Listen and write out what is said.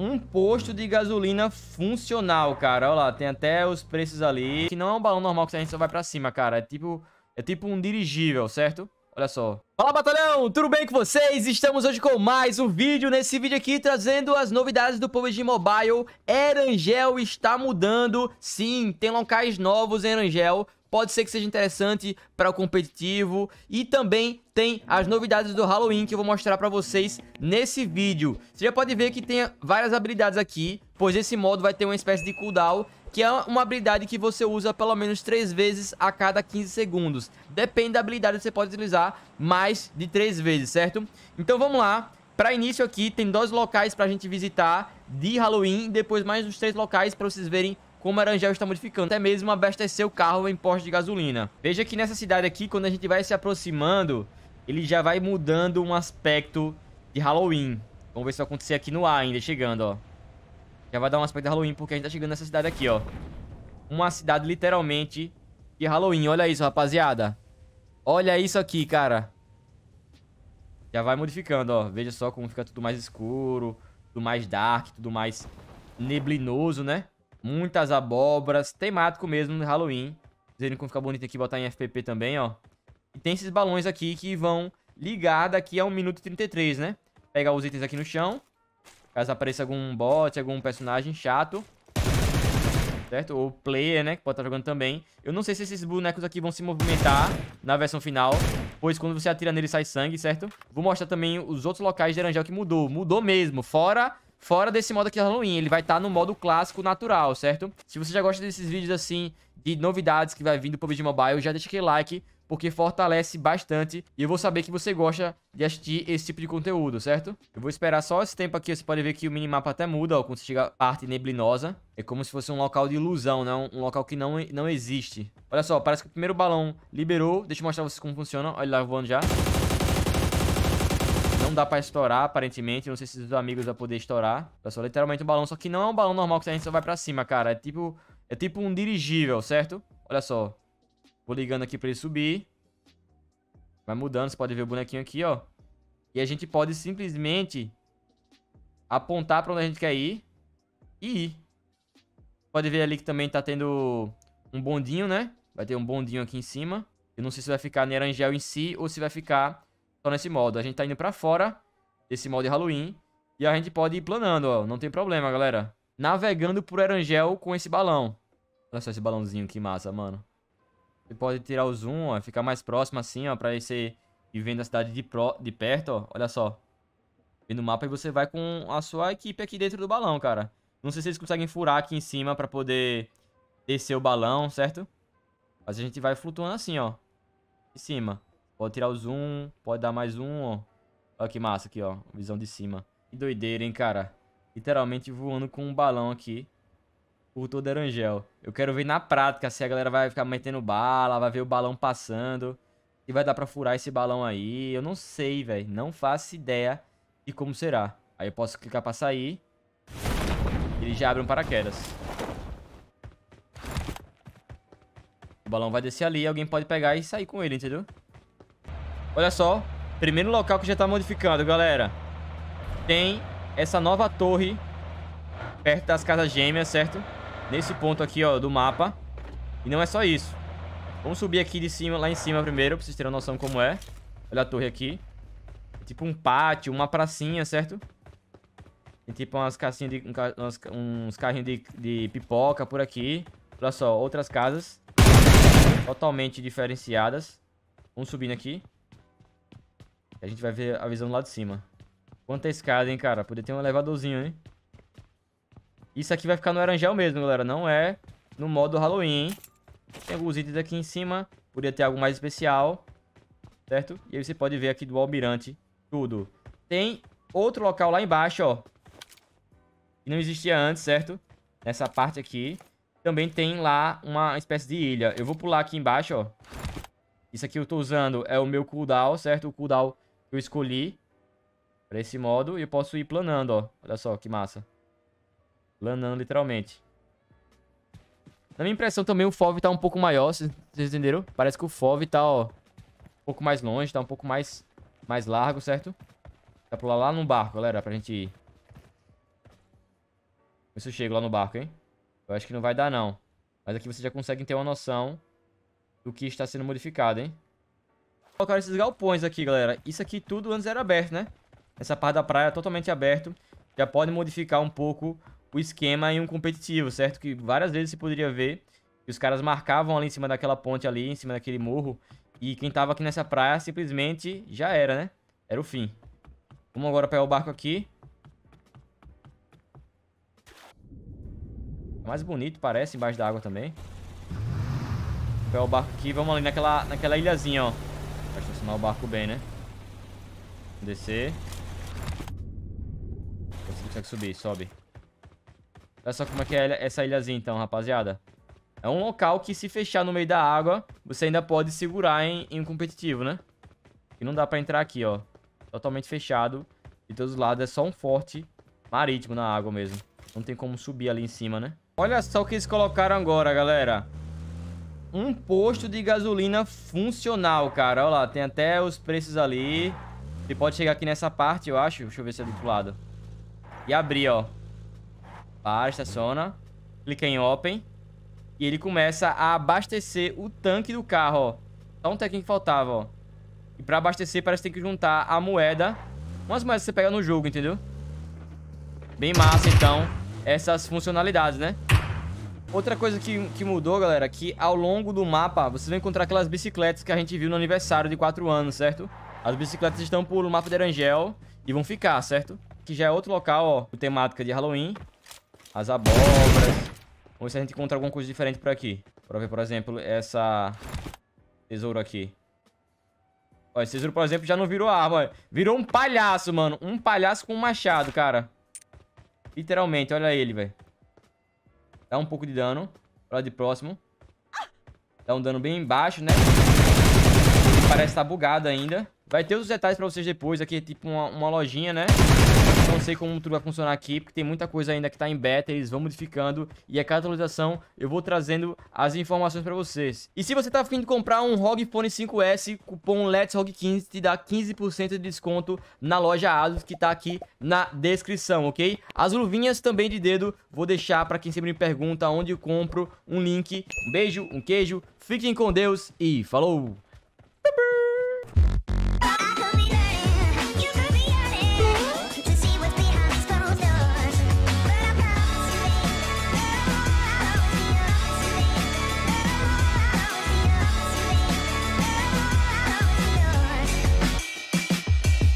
um posto de gasolina funcional, cara. Olha lá, tem até os preços ali. Que não é um balão normal que a gente só vai pra cima, cara. É tipo, é tipo um dirigível, certo? Olha só. Fala, batalhão! Tudo bem com vocês? Estamos hoje com mais um vídeo. Nesse vídeo aqui, trazendo as novidades do PUBG Mobile. Erangel está mudando. Sim, tem locais novos em Erangel pode ser que seja interessante para o competitivo e também tem as novidades do Halloween que eu vou mostrar para vocês nesse vídeo. Você já pode ver que tem várias habilidades aqui, pois esse modo vai ter uma espécie de cooldown que é uma habilidade que você usa pelo menos 3 vezes a cada 15 segundos. Depende da habilidade, você pode utilizar mais de 3 vezes, certo? Então vamos lá. Para início aqui, tem dois locais para a gente visitar de Halloween depois mais uns três locais para vocês verem como Aranjel está modificando, até mesmo abastecer o carro em posto de gasolina. Veja que nessa cidade aqui, quando a gente vai se aproximando, ele já vai mudando um aspecto de Halloween. Vamos ver se vai acontecer aqui no ar ainda, chegando, ó. Já vai dar um aspecto de Halloween, porque a gente tá chegando nessa cidade aqui, ó. Uma cidade, literalmente, de Halloween. Olha isso, rapaziada. Olha isso aqui, cara. Já vai modificando, ó. Veja só como fica tudo mais escuro, tudo mais dark, tudo mais neblinoso, né? Muitas abobras. Temático mesmo no Halloween. Dizendo como fica bonito aqui botar em FPP também, ó. E tem esses balões aqui que vão ligar daqui a 1 minuto e 33, né? Pegar os itens aqui no chão. Caso apareça algum bot, algum personagem chato. Certo? Ou player, né? Que pode estar tá jogando também. Eu não sei se esses bonecos aqui vão se movimentar na versão final. Pois quando você atira nele sai sangue, certo? Vou mostrar também os outros locais de Aranjel que mudou. Mudou mesmo. Fora fora desse modo aqui Halloween. Ele vai estar tá no modo clássico natural, certo? Se você já gosta desses vídeos assim, de novidades que vai vir do PUBG Mobile, já deixa aquele like, porque fortalece bastante e eu vou saber que você gosta de assistir esse tipo de conteúdo, certo? Eu vou esperar só esse tempo aqui, você pode ver que o minimapa até muda, ó, quando você chega à parte neblinosa. É como se fosse um local de ilusão, né? Um local que não, não existe. Olha só, parece que o primeiro balão liberou. Deixa eu mostrar vocês como funciona. Olha lá voando já. Não dá pra estourar, aparentemente. Não sei se os amigos vão poder estourar. É só literalmente um balão. Só que não é um balão normal que a gente só vai pra cima, cara. É tipo, é tipo um dirigível, certo? Olha só. Vou ligando aqui pra ele subir. Vai mudando. Você pode ver o bonequinho aqui, ó. E a gente pode simplesmente apontar pra onde a gente quer ir. E ir. Pode ver ali que também tá tendo um bondinho, né? Vai ter um bondinho aqui em cima. Eu não sei se vai ficar Nerangel em si ou se vai ficar só então, nesse modo. A gente tá indo pra fora desse modo de Halloween. E a gente pode ir planando, ó. Não tem problema, galera. Navegando por Erangel com esse balão. Olha só esse balãozinho, que massa, mano. Você pode tirar o zoom, ó. Ficar mais próximo assim, ó. Pra você ir vendo a cidade de, pro... de perto, ó. Olha só. Vendo o mapa e você vai com a sua equipe aqui dentro do balão, cara. Não sei se eles conseguem furar aqui em cima pra poder descer o balão, certo? Mas a gente vai flutuando assim, ó. Em cima. Pode tirar o zoom, pode dar mais um, ó. Olha que massa aqui, ó. Visão de cima. Que doideira, hein, cara. Literalmente voando com um balão aqui por todo Erangel. Eu quero ver na prática se a galera vai ficar metendo bala, vai ver o balão passando. Se vai dar pra furar esse balão aí. Eu não sei, velho. Não faço ideia de como será. Aí eu posso clicar pra sair. Ele já abre um paraquedas. O balão vai descer ali e alguém pode pegar e sair com ele, entendeu? Olha só. Primeiro local que já tá modificando, galera. Tem essa nova torre perto das casas gêmeas, certo? Nesse ponto aqui, ó, do mapa. E não é só isso. Vamos subir aqui de cima, lá em cima primeiro, pra vocês terem uma noção como é. Olha a torre aqui. É tipo um pátio, uma pracinha, certo? Tem tipo umas casinhas de... uns, uns carrinhos de, de pipoca por aqui. Olha só, outras casas. Totalmente diferenciadas. Vamos subindo aqui. A gente vai ver a visão lá de cima. Quanta escada, hein, cara? Podia ter um elevadorzinho, hein? Isso aqui vai ficar no Aranjel mesmo, galera. Não é no modo Halloween, hein? Tem alguns itens aqui em cima. Podia ter algo mais especial. Certo? E aí você pode ver aqui do almirante tudo. Tem outro local lá embaixo, ó. Que não existia antes, certo? Nessa parte aqui. Também tem lá uma espécie de ilha. Eu vou pular aqui embaixo, ó. Isso aqui eu tô usando é o meu cooldown, certo? O cooldown eu escolhi para esse modo. E eu posso ir planando, ó. Olha só que massa. Planando literalmente. Na minha impressão também o FOV tá um pouco maior, vocês entenderam? Parece que o FOV tá, ó, um pouco mais longe, tá um pouco mais, mais largo, certo? Dá pra lá no barco, galera, pra gente ir. Isso eu chego lá no barco, hein? Eu acho que não vai dar, não. Mas aqui você já consegue ter uma noção do que está sendo modificado, hein? Colocaram esses galpões aqui, galera. Isso aqui tudo antes era aberto, né? Essa parte da praia é totalmente aberto. Já pode modificar um pouco o esquema em um competitivo, certo? Que várias vezes se poderia ver que os caras marcavam ali em cima daquela ponte ali, em cima daquele morro. E quem tava aqui nessa praia simplesmente já era, né? Era o fim. Vamos agora pegar o barco aqui. É mais bonito, parece, embaixo da água também. Vou pegar o barco aqui. Vamos ali naquela, naquela ilhazinha, ó. Vai estacionar o barco bem, né? Descer. Você consegue subir, sobe. Olha só como é que é essa ilhazinha então, rapaziada. É um local que se fechar no meio da água, você ainda pode segurar em, em competitivo, né? E não dá pra entrar aqui, ó. Totalmente fechado. De todos os lados é só um forte marítimo na água mesmo. Não tem como subir ali em cima, né? Olha só o que eles colocaram agora, galera um posto de gasolina funcional, cara. Olha lá, tem até os preços ali. Você pode chegar aqui nessa parte, eu acho. Deixa eu ver se é do outro lado. E abrir, ó. Para, estaciona. Clica em Open. E ele começa a abastecer o tanque do carro, ó. Só um tequinho que faltava, ó. E pra abastecer, parece que tem que juntar a moeda. Umas moedas que você pega no jogo, entendeu? Bem massa, então, essas funcionalidades, né? Outra coisa que, que mudou, galera, que ao longo do mapa, vocês vão encontrar aquelas bicicletas que a gente viu no aniversário de 4 anos, certo? As bicicletas estão por o mapa de Erangel e vão ficar, certo? Que já é outro local, ó, com temática de Halloween. As abóboras. Vamos ver se a gente encontra alguma coisa diferente por aqui. Pra ver, por exemplo, essa tesouro aqui. Ó, esse tesouro, por exemplo, já não virou arma. Virou um palhaço, mano. Um palhaço com um machado, cara. Literalmente, olha ele, velho. Dá um pouco de dano. Pra de próximo. Dá um dano bem baixo, né? parece estar tá bugado ainda. Vai ter os detalhes pra vocês depois. Aqui é tipo uma, uma lojinha, né? Não sei como tudo vai funcionar aqui, porque tem muita coisa ainda que tá em beta, eles vão modificando. E a cada atualização eu vou trazendo as informações pra vocês. E se você tá afim de comprar um ROG Phone 5S, cupom Let's ROG 15 te dá 15% de desconto na loja Asus, que tá aqui na descrição, ok? As luvinhas também de dedo, vou deixar pra quem sempre me pergunta onde eu compro um link. Um beijo, um queijo, fiquem com Deus e falou!